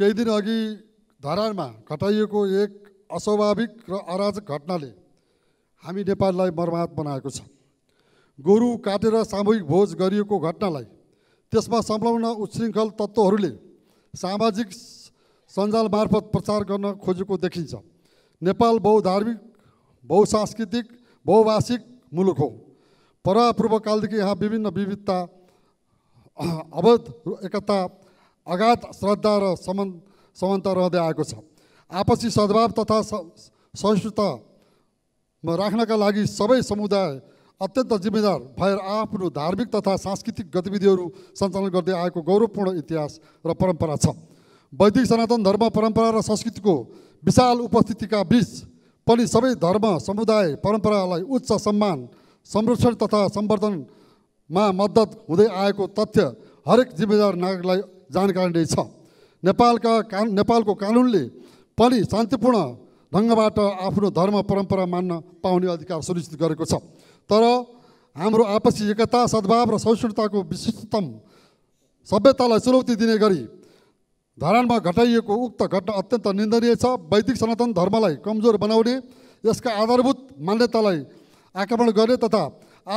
केही दिन अघि धरानमा घटाइएको एक अस्वाभाविक र अराजक घटनाले हामी नेपाललाई मर्माहत बनाएको छ गोरु काटेर सामूहिक भोज गरिएको घटनालाई त्यसमा संलग्न उच्छृङ्खल तत्त्वहरूले सामाजिक सञ्जाल मार्फत प्रचार गर्न खोजेको देखिन्छ नेपाल बहुधार्मिक बहुसांस्कृतिक बहुभाषिक मुलुक हो परापूर्वकालदेखि यहाँ विभिन्न विविधता अवध एकता अगाध श्रद्धा र समन समानता रहँदै आएको छ आपसी सद्भाव तथा सहिष्णुतामा राख्नका लागि सबै समुदाय अत्यन्त जिम्मेदार भएर आफ्नो धार्मिक तथा सांस्कृतिक गतिविधिहरू सञ्चालन गर्दै आएको गौरवपूर्ण इतिहास र परम्परा छ वैदिक सनातन धर्म परम्परा र संस्कृतिको विशाल उपस्थितिका बिच पनि सबै धर्म समुदाय परम्परालाई उच्च सम्मान संरक्षण तथा सम्वर्धनमा मद्दत हुँदै आएको तथ्य हरेक जिम्मेदार नागरिकलाई जानकारी छ नेपालका का नेपालको कानुनले पनि शान्तिपूर्ण ढङ्गबाट आफ्नो धर्म परम्परा मान्न पाउने अधिकार सुनिश्चित गरेको छ तर हाम्रो आपसी एकता सद्भाव र सहिष्णुताको विशिष्टतम सभ्यतालाई चुनौती दिने गरी धरानमा घटाइएको उक्त घटना अत्यन्त निन्दनीय छ वैदिक सनातन धर्मलाई कमजोर बनाउने यसका आधारभूत मान्यतालाई आक्रमण गर्ने तथा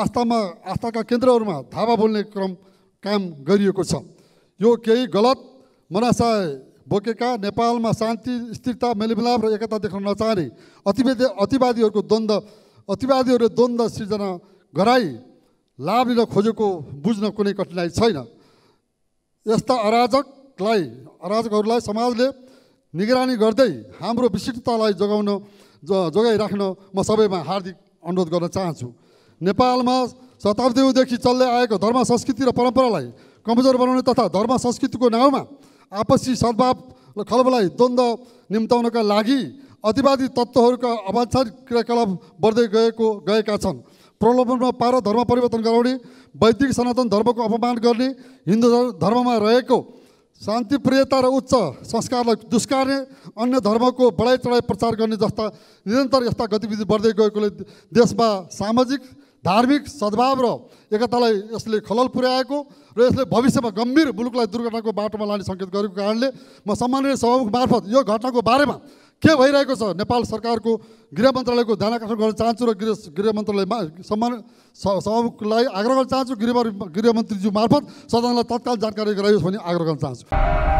आस्थामा आस्थाका केन्द्रहरूमा धावा बोल्ने क्रम काम गरिएको छ यो केही गलत मनासा बोकेका नेपालमा शान्ति स्थिरता मेलमिलाप र एकता देख्न नचाहने अतिवादी अतिवादीहरूको द्वन्द्व अतिवादीहरूले द्वन्द्व सिर्जना गराई लाभ लिन खोजेको बुझ्न कुनै कठिनाइ छैन यस्ता अराजकलाई अराजकहरूलाई समाजले निगरानी गर्दै हाम्रो विशिष्टतालाई जोगाउन ज जोगाइराख्न म सबैमा हार्दिक अनुरोध गर्न चाहन्छु नेपालमा शताब्दीदेखि चल्दै आएको धर्म संस्कृति र परम्परालाई कमजोर बनाउने तथा धर्म संस्कृतिको नाउँमा आपसी सद्भाव र खलबलाई द्वन्द्व निम्ताउनका लागि अतिवादी तत्त्वहरूका अवांछित क्रियाकलाप बढ्दै गएको गएका छन् प्रलोभनमा पार धर्म परिवर्तन गराउने वैदिक सनातन धर्मको अपमान गर्ने हिन्दू धर्ममा रहेको शान्तिप्रियता र उच्च संस्कारलाई दुष्कार्ने अन्य धर्मको बढाइ चढाइ प्रचार गर्ने जस्ता निरन्तर यस्ता गतिविधि बढ्दै गएकोले देशमा सामाजिक धार्मिक सद्भाव र एकतालाई यसले खलल पुर्याएको र यसले भविष्यमा गम्भीर मुलुकलाई दुर्घटनाको बाटोमा लाने सङ्केत गरेको कारणले म सामान्य सभामुख मार्फत यो घटनाको बारेमा के भइरहेको छ नेपाल सरकारको गृह मन्त्रालयको ध्यान आकर्षण गर्न चाहन्छु र गृह गृह मन्त्रालयमा सम्मान सभामुखलाई आग्रह गर्न चाहन्छु गृह गृहमन्त्रीज्यू मार्फत सदनलाई तत्काल जानकारी गराइयोस् भन्ने आग्रह गर्न चाहन्छु